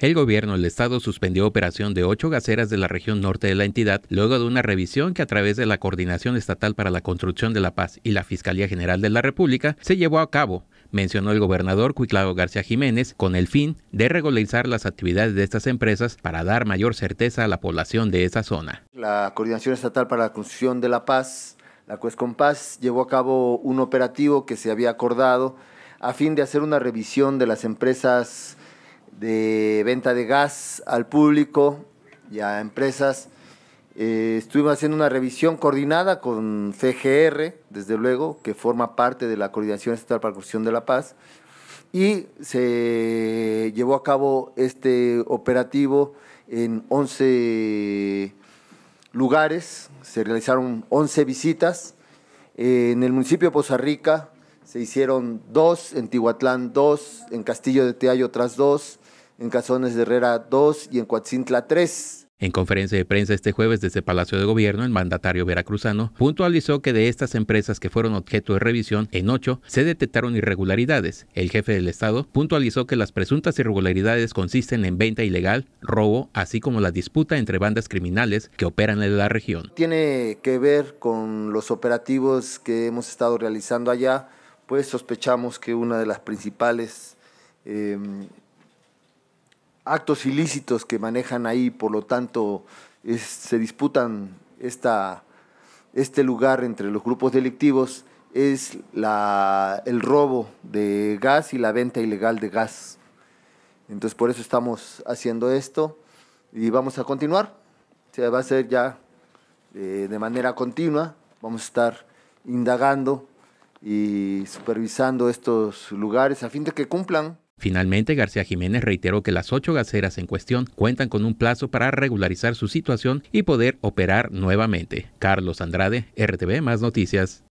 El gobierno del estado suspendió operación de ocho gaseras de la región norte de la entidad luego de una revisión que a través de la Coordinación Estatal para la Construcción de la Paz y la Fiscalía General de la República se llevó a cabo mencionó el gobernador Cuiclao García Jiménez, con el fin de regularizar las actividades de estas empresas para dar mayor certeza a la población de esa zona. La Coordinación Estatal para la Construcción de la Paz, la Cuescompaz, llevó a cabo un operativo que se había acordado a fin de hacer una revisión de las empresas de venta de gas al público y a empresas. Eh, estuvimos haciendo una revisión coordinada con CGR, desde luego, que forma parte de la Coordinación Estatal para la Construcción de la Paz, y se llevó a cabo este operativo en 11 lugares, se realizaron 11 visitas. Eh, en el municipio de Poza Rica se hicieron dos, en Tihuatlán dos, en Castillo de Teayo otras dos, en Cazones de Herrera 2 y en Coatzintla 3. En conferencia de prensa este jueves desde Palacio de Gobierno, el mandatario veracruzano puntualizó que de estas empresas que fueron objeto de revisión, en ocho se detectaron irregularidades. El jefe del Estado puntualizó que las presuntas irregularidades consisten en venta ilegal, robo, así como la disputa entre bandas criminales que operan en la región. Tiene que ver con los operativos que hemos estado realizando allá, pues sospechamos que una de las principales... Eh, actos ilícitos que manejan ahí, por lo tanto se disputan esta, este lugar entre los grupos delictivos, es la, el robo de gas y la venta ilegal de gas. Entonces por eso estamos haciendo esto y vamos a continuar. Se va a hacer ya eh, de manera continua. Vamos a estar indagando y supervisando estos lugares a fin de que cumplan Finalmente, García Jiménez reiteró que las ocho gaceras en cuestión cuentan con un plazo para regularizar su situación y poder operar nuevamente. Carlos Andrade, RTV Más Noticias.